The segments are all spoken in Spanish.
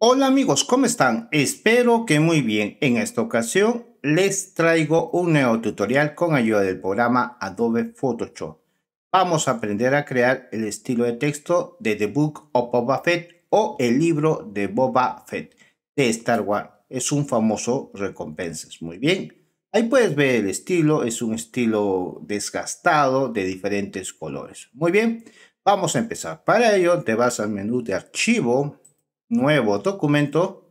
Hola amigos, ¿cómo están? Espero que muy bien. En esta ocasión les traigo un nuevo tutorial con ayuda del programa Adobe Photoshop. Vamos a aprender a crear el estilo de texto de The Book of Boba Fett o el libro de Boba Fett de Star Wars. Es un famoso recompensas. Muy bien. Ahí puedes ver el estilo, es un estilo desgastado de diferentes colores. Muy bien, vamos a empezar. Para ello te vas al menú de archivo, Nuevo documento.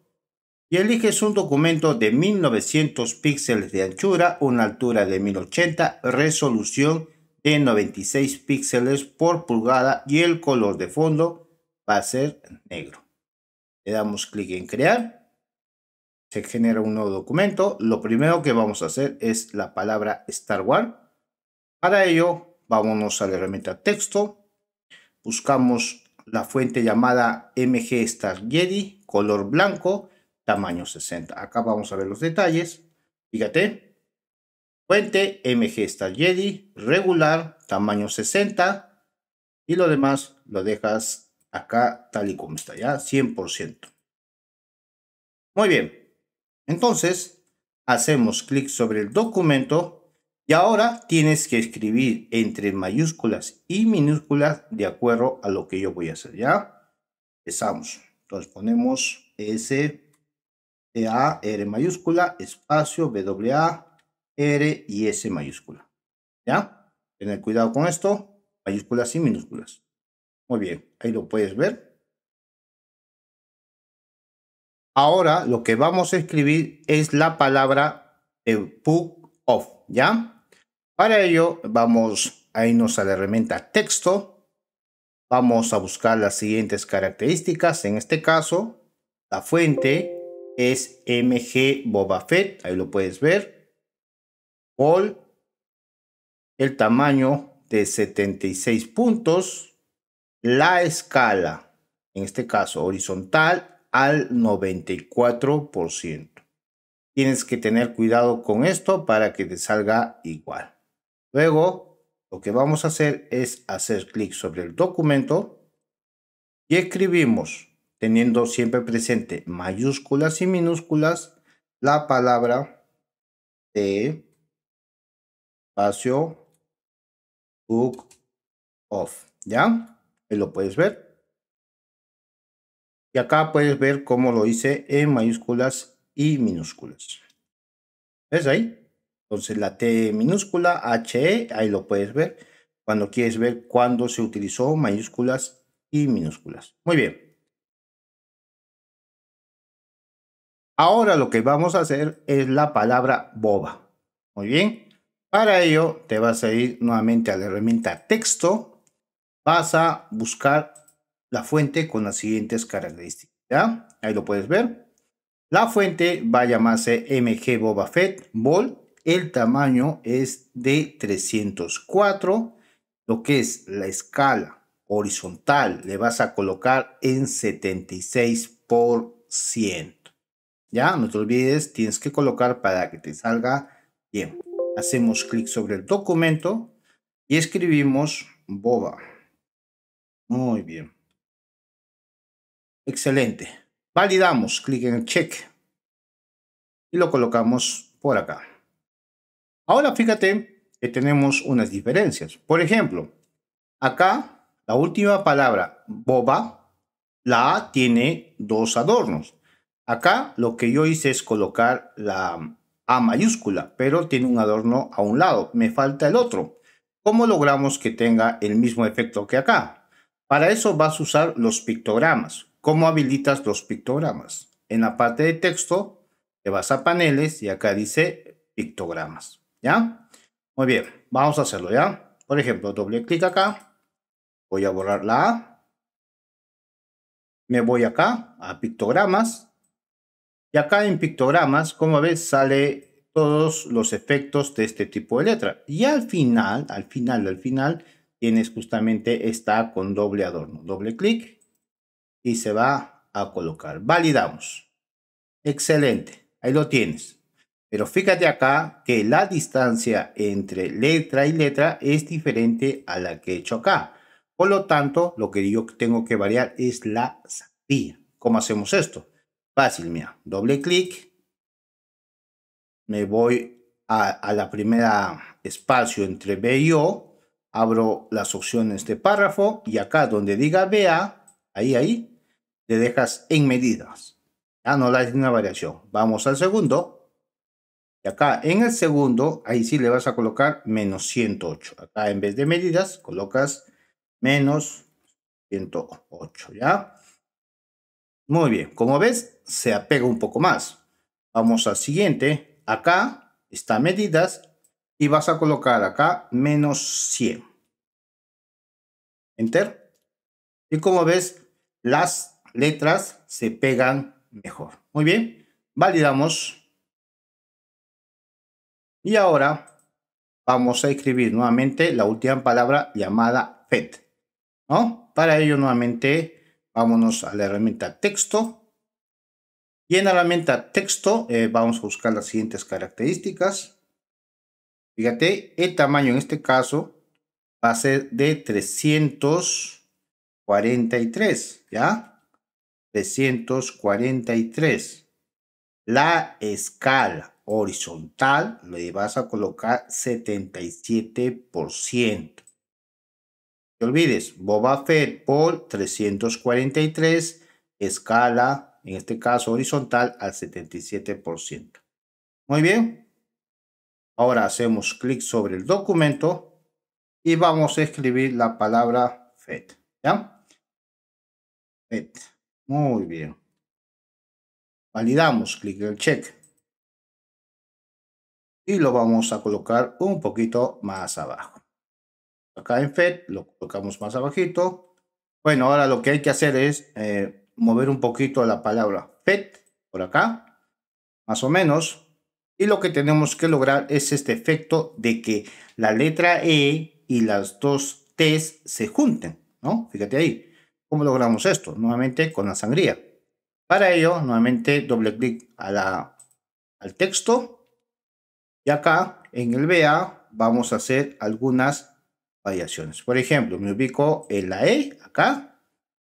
Y eliges un documento de 1900 píxeles de anchura, una altura de 1080, resolución de 96 píxeles por pulgada y el color de fondo va a ser negro. Le damos clic en crear. Se genera un nuevo documento. Lo primero que vamos a hacer es la palabra Star Wars. Para ello, vámonos a la herramienta texto. Buscamos la fuente llamada MG Star Jedi, color blanco, tamaño 60. Acá vamos a ver los detalles. Fíjate. Fuente MG Star Jedi, regular, tamaño 60. Y lo demás lo dejas acá tal y como está, ya 100%. Muy bien. Entonces, hacemos clic sobre el documento y ahora tienes que escribir entre mayúsculas y minúsculas de acuerdo a lo que yo voy a hacer, ¿ya? Empezamos. Entonces ponemos S, A, R mayúscula, espacio, W, A, R y S mayúscula, ¿ya? Tener cuidado con esto, mayúsculas y minúsculas. Muy bien, ahí lo puedes ver. Ahora lo que vamos a escribir es la palabra eh, book off, ¿ya? Para ello vamos a irnos a la herramienta texto. Vamos a buscar las siguientes características. En este caso, la fuente es MG Boba Fett. Ahí lo puedes ver. Paul El tamaño de 76 puntos. La escala, en este caso horizontal, al 94%. Tienes que tener cuidado con esto para que te salga igual. Luego, lo que vamos a hacer es hacer clic sobre el documento y escribimos, teniendo siempre presente mayúsculas y minúsculas, la palabra de espacio book of. ¿Ya? Ahí lo puedes ver. Y acá puedes ver cómo lo hice en mayúsculas y minúsculas. ¿Ves ahí? Entonces la T minúscula, HE, ahí lo puedes ver cuando quieres ver cuándo se utilizó mayúsculas y minúsculas. Muy bien. Ahora lo que vamos a hacer es la palabra boba. Muy bien. Para ello te vas a ir nuevamente a la herramienta texto. Vas a buscar la fuente con las siguientes características. Ahí lo puedes ver. La fuente va a llamarse MG Boba Fett Ball el tamaño es de 304, lo que es la escala horizontal le vas a colocar en 76 por ciento. Ya, no te olvides, tienes que colocar para que te salga bien. Hacemos clic sobre el documento y escribimos boba. Muy bien. Excelente. Validamos, clic en check y lo colocamos por acá. Ahora fíjate que tenemos unas diferencias. Por ejemplo, acá la última palabra, boba, la A tiene dos adornos. Acá lo que yo hice es colocar la A mayúscula, pero tiene un adorno a un lado. Me falta el otro. ¿Cómo logramos que tenga el mismo efecto que acá? Para eso vas a usar los pictogramas. ¿Cómo habilitas los pictogramas? En la parte de texto te vas a paneles y acá dice pictogramas. ¿Ya? Muy bien, vamos a hacerlo, ¿ya? Por ejemplo, doble clic acá. Voy a borrar la A. Me voy acá a pictogramas. Y acá en pictogramas, como ves, sale todos los efectos de este tipo de letra. Y al final, al final, al final, tienes justamente esta con doble adorno. Doble clic y se va a colocar. Validamos. Excelente. Ahí lo tienes. Pero fíjate acá que la distancia entre letra y letra es diferente a la que he hecho acá. Por lo tanto, lo que yo tengo que variar es la salida. ¿Cómo hacemos esto? Fácil, mira. Doble clic. Me voy a, la primera espacio entre B y O. Abro las opciones de párrafo y acá donde diga BA, ahí, ahí, te dejas en medidas. Ya no la una variación. Vamos al segundo acá en el segundo, ahí sí le vas a colocar menos 108. Acá en vez de medidas, colocas menos 108, ¿ya? Muy bien, como ves, se apega un poco más. Vamos al siguiente. Acá está medidas y vas a colocar acá menos 100. Enter. Y como ves, las letras se pegan mejor. Muy bien, validamos. Y ahora vamos a escribir nuevamente la última palabra llamada FED. Para ello nuevamente vámonos a la herramienta texto. Y en la herramienta texto eh, vamos a buscar las siguientes características. Fíjate, el tamaño en este caso va a ser de 343, ¿ya? 343. La escala horizontal le vas a colocar 77%. No olvides, Boba Fed por 343, escala, en este caso horizontal, al 77%. Muy bien. Ahora hacemos clic sobre el documento y vamos a escribir la palabra FED. ¿Ya? FED. Muy bien. Validamos, clic en el check y lo vamos a colocar un poquito más abajo. Acá en FED lo colocamos más abajito. Bueno, ahora lo que hay que hacer es eh, mover un poquito la palabra FED por acá, más o menos. Y lo que tenemos que lograr es este efecto de que la letra E y las dos T se junten, ¿no? Fíjate ahí. ¿Cómo logramos esto? Nuevamente con la sangría. Para ello, nuevamente doble clic a la, al texto y acá en el BA vamos a hacer algunas variaciones. Por ejemplo, me ubico en la E acá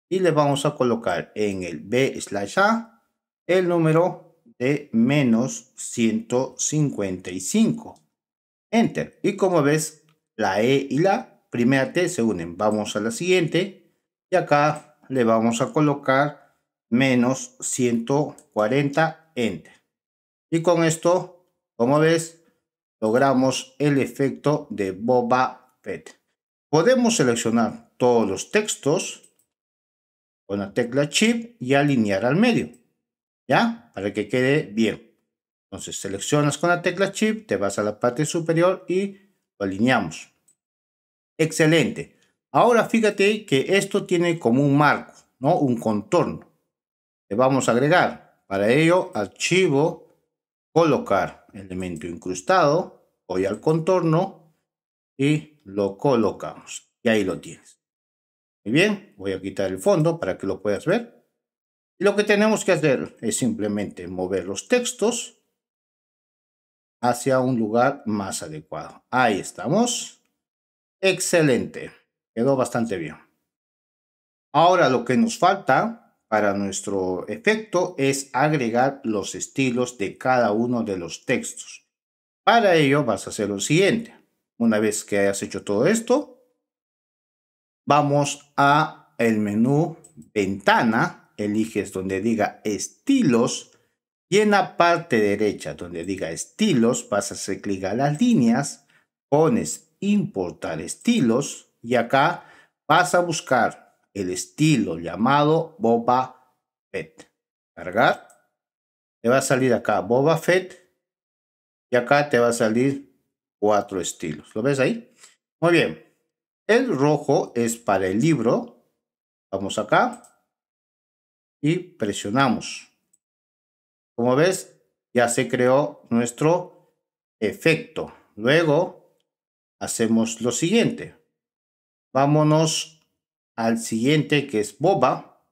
y le vamos a colocar en el B slash A el número de menos 155. Enter. Y como ves, la E y la primera T se unen. Vamos a la siguiente y acá le vamos a colocar menos 140. Enter. Y con esto, como ves, logramos el efecto de Boba Fett. Podemos seleccionar todos los textos con la tecla Shift y alinear al medio, ¿ya? Para que quede bien. Entonces seleccionas con la tecla Shift, te vas a la parte superior y lo alineamos. Excelente. Ahora fíjate que esto tiene como un marco, ¿no? Un contorno. Le vamos a agregar. Para ello, archivo, colocar elemento incrustado, voy al contorno y lo colocamos. Y ahí lo tienes. Muy bien, voy a quitar el fondo para que lo puedas ver. Y lo que tenemos que hacer es simplemente mover los textos hacia un lugar más adecuado. Ahí estamos. Excelente. Quedó bastante bien. Ahora lo que nos falta para nuestro efecto es agregar los estilos de cada uno de los textos. Para ello vas a hacer lo siguiente. Una vez que hayas hecho todo esto, vamos a el menú ventana, eliges donde diga estilos y en la parte derecha donde diga estilos vas a hacer clic a las líneas, pones importar estilos y acá vas a buscar el estilo llamado Boba Fett. Cargar. Te va a salir acá Boba Fett. Y acá te va a salir cuatro estilos. ¿Lo ves ahí? Muy bien. El rojo es para el libro. Vamos acá. Y presionamos. Como ves, ya se creó nuestro efecto. Luego hacemos lo siguiente. Vámonos al siguiente que es boba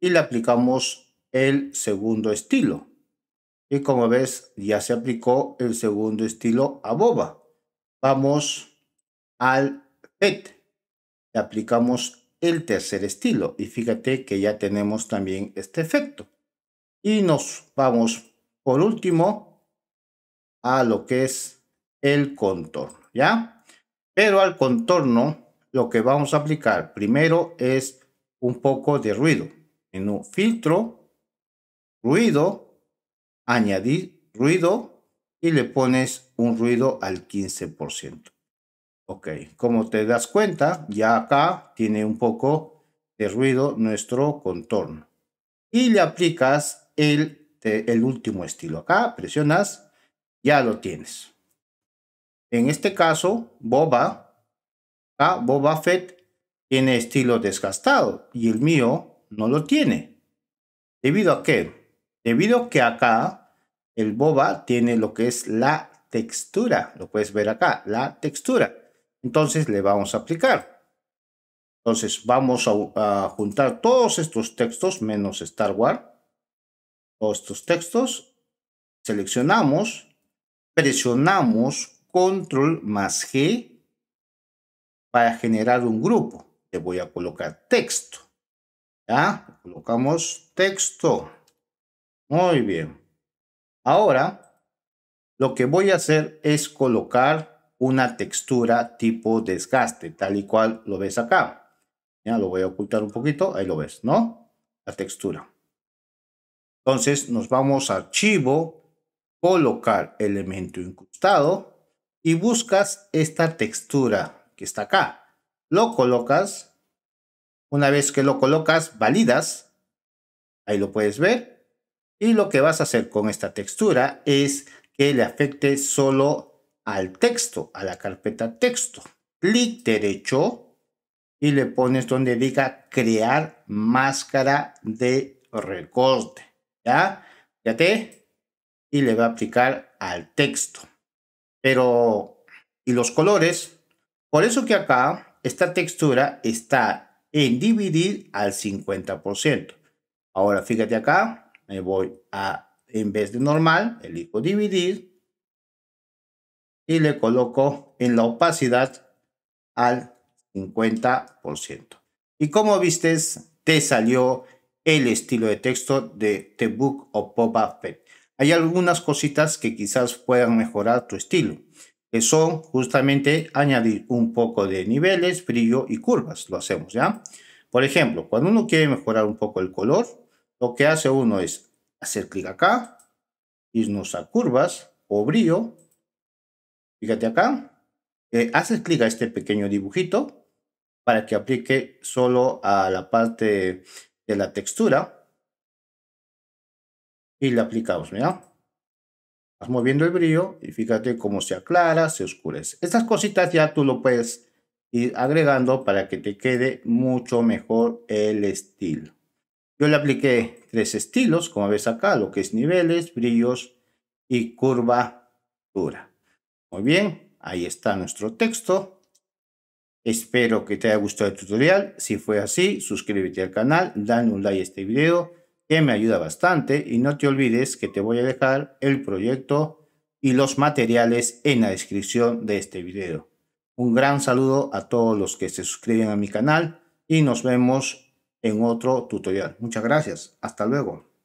y le aplicamos el segundo estilo. Y como ves, ya se aplicó el segundo estilo a boba. Vamos al pet. Le aplicamos el tercer estilo y fíjate que ya tenemos también este efecto. Y nos vamos por último a lo que es el contorno, ¿ya? Pero al contorno lo que vamos a aplicar primero es un poco de ruido. en un filtro, ruido, añadir ruido y le pones un ruido al 15%. Ok, como te das cuenta, ya acá tiene un poco de ruido nuestro contorno. Y le aplicas el, el último estilo. Acá presionas, ya lo tienes. En este caso, Boba Acá ah, Boba Fett tiene estilo desgastado y el mío no lo tiene. ¿Debido a qué? Debido que acá el Boba tiene lo que es la textura. Lo puedes ver acá, la textura. Entonces le vamos a aplicar. Entonces vamos a, a juntar todos estos textos menos Star Wars. Todos estos textos. Seleccionamos. Presionamos control más G para generar un grupo. Le voy a colocar texto. ¿Ya? Colocamos texto. Muy bien. Ahora, lo que voy a hacer es colocar una textura tipo desgaste, tal y cual lo ves acá. Ya lo voy a ocultar un poquito, ahí lo ves, ¿no? La textura. Entonces nos vamos a archivo, colocar elemento incrustado y buscas esta textura que está acá. Lo colocas. Una vez que lo colocas, validas. Ahí lo puedes ver. Y lo que vas a hacer con esta textura es que le afecte solo al texto, a la carpeta texto. Clic derecho y le pones donde diga crear máscara de recorte. ¿Ya? Fíjate. Y le va a aplicar al texto. Pero, ¿y los colores? Por eso que acá esta textura está en dividir al 50%. Ahora fíjate acá, me voy a, en vez de normal, elijo dividir y le coloco en la opacidad al 50%. Y como vistes, te salió el estilo de texto de The Book of Boba Hay algunas cositas que quizás puedan mejorar tu estilo que son justamente añadir un poco de niveles, brillo y curvas. Lo hacemos, ¿ya? Por ejemplo, cuando uno quiere mejorar un poco el color, lo que hace uno es hacer clic acá, irnos a curvas o brillo. Fíjate acá, eh, haces clic a este pequeño dibujito para que aplique solo a la parte de la textura y le aplicamos, ¿Ya? Vas moviendo el brillo y fíjate cómo se aclara, se oscurece. Estas cositas ya tú lo puedes ir agregando para que te quede mucho mejor el estilo. Yo le apliqué tres estilos, como ves acá, lo que es niveles, brillos y curvatura. Muy bien, ahí está nuestro texto. Espero que te haya gustado el tutorial. Si fue así, suscríbete al canal, dale un like a este video que me ayuda bastante y no te olvides que te voy a dejar el proyecto y los materiales en la descripción de este video. Un gran saludo a todos los que se suscriben a mi canal y nos vemos en otro tutorial. Muchas gracias. Hasta luego.